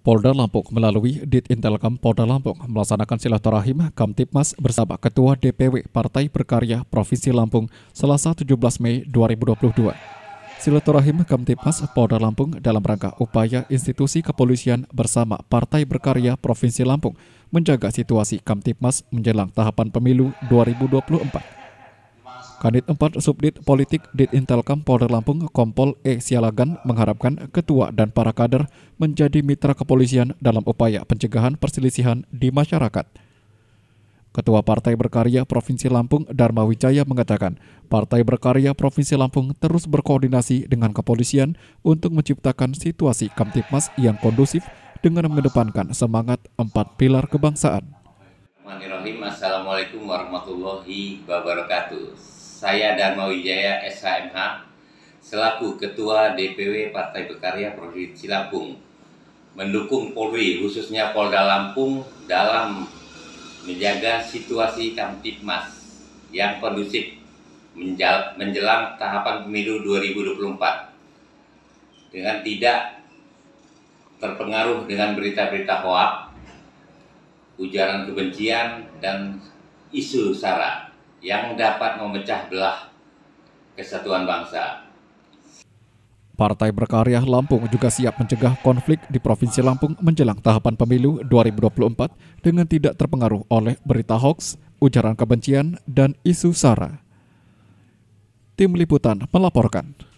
Polda Lampung melalui Dit Intelkam Polda Lampung melaksanakan silaturahim Kamtipmas bersama Ketua DPW Partai Berkarya Provinsi Lampung Selasa 17 Mei 2022. Silaturahim Kamtipmas Polda Lampung dalam rangka upaya institusi kepolisian bersama Partai Berkarya Provinsi Lampung menjaga situasi Kamtipmas menjelang tahapan pemilu 2024. Kanit 4 Subdit Politik Dit Intelkam Polda Lampung Kompol E. Sialagan mengharapkan ketua dan para kader menjadi mitra kepolisian dalam upaya pencegahan perselisihan di masyarakat. Ketua Partai Berkarya Provinsi Lampung Dharma Wijaya mengatakan, Partai Berkarya Provinsi Lampung terus berkoordinasi dengan kepolisian untuk menciptakan situasi Kamtipmas yang kondusif dengan mengedepankan semangat empat pilar kebangsaan. Assalamualaikum warahmatullahi wabarakatuh saya Darma Wijaya SHMH selaku Ketua DPW Partai Berkarya Provinsi Lampung mendukung Polri khususnya Polda Lampung dalam menjaga situasi Kamtipmas yang kondusif menjelang tahapan pemilu 2024 dengan tidak terpengaruh dengan berita-berita hoak, ujaran kebencian, dan isu sara yang dapat memecah belah kesatuan bangsa. Partai Berkarya Lampung juga siap mencegah konflik di Provinsi Lampung menjelang tahapan pemilu 2024 dengan tidak terpengaruh oleh berita hoax, ujaran kebencian, dan isu SARA. Tim Liputan melaporkan.